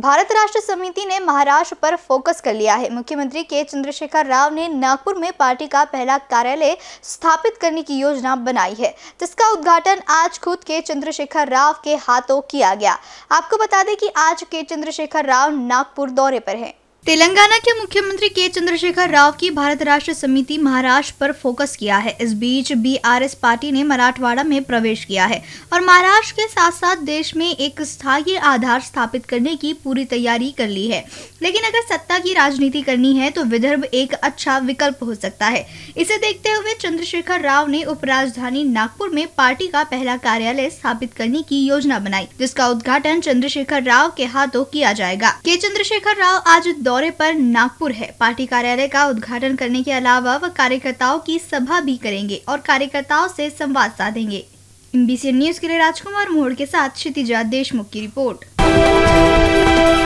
भारत राष्ट्र समिति ने महाराष्ट्र पर फोकस कर लिया है मुख्यमंत्री के चंद्रशेखर राव ने नागपुर में पार्टी का पहला कार्यालय स्थापित करने की योजना बनाई है जिसका उद्घाटन आज खुद के चंद्रशेखर राव के हाथों किया गया आपको बता दें कि आज के चंद्रशेखर राव नागपुर दौरे पर हैं तेलंगाना के मुख्यमंत्री के चंद्रशेखर राव की भारत राष्ट्र समिति महाराष्ट्र पर फोकस किया है इस बीच बीआरएस पार्टी ने मराठवाड़ा में प्रवेश किया है और महाराष्ट्र के साथ साथ देश में एक स्थायी आधार स्थापित करने की पूरी तैयारी कर ली है लेकिन अगर सत्ता की राजनीति करनी है तो विदर्भ एक अच्छा विकल्प हो सकता है इसे देखते हुए चंद्रशेखर राव ने उपराजधानी नागपुर में पार्टी का पहला कार्यालय स्थापित करने की योजना बनाई जिसका उद्घाटन चंद्रशेखर राव के हाथों किया जाएगा के चंद्रशेखर राव आज दौरे पर नागपुर है पार्टी कार्यालय का उद्घाटन करने के अलावा वह कार्यकर्ताओं की सभा भी करेंगे और कार्यकर्ताओं से संवाद साधेंगे एमबीसी न्यूज के लिए राजकुमार मोहड़ के साथ क्षितिजा देशमुख की रिपोर्ट